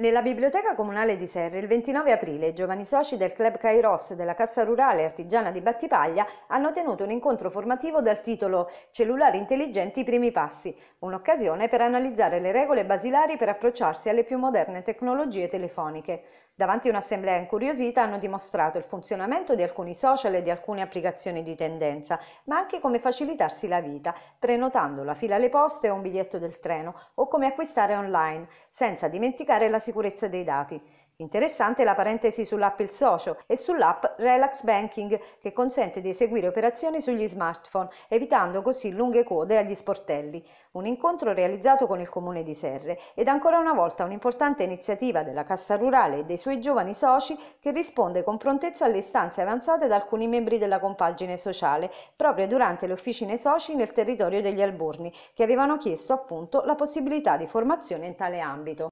Nella biblioteca comunale di Serre, il 29 aprile, i giovani soci del club Kairos della Cassa Rurale Artigiana di Battipaglia hanno tenuto un incontro formativo dal titolo Cellulari intelligenti i primi passi, un'occasione per analizzare le regole basilari per approcciarsi alle più moderne tecnologie telefoniche. Davanti a un'assemblea incuriosita hanno dimostrato il funzionamento di alcuni social e di alcune applicazioni di tendenza, ma anche come facilitarsi la vita, prenotando la fila alle poste o un biglietto del treno, o come acquistare online, senza dimenticare la sicurezza dei dati. Interessante la parentesi sull'app Il Socio e sull'app Relax Banking che consente di eseguire operazioni sugli smartphone, evitando così lunghe code agli sportelli. Un incontro realizzato con il comune di Serre ed ancora una volta un'importante iniziativa della Cassa Rurale e dei suoi giovani soci che risponde con prontezza alle istanze avanzate da alcuni membri della compagine sociale, proprio durante le officine soci nel territorio degli Alborni che avevano chiesto appunto la possibilità di formazione in tale ambito.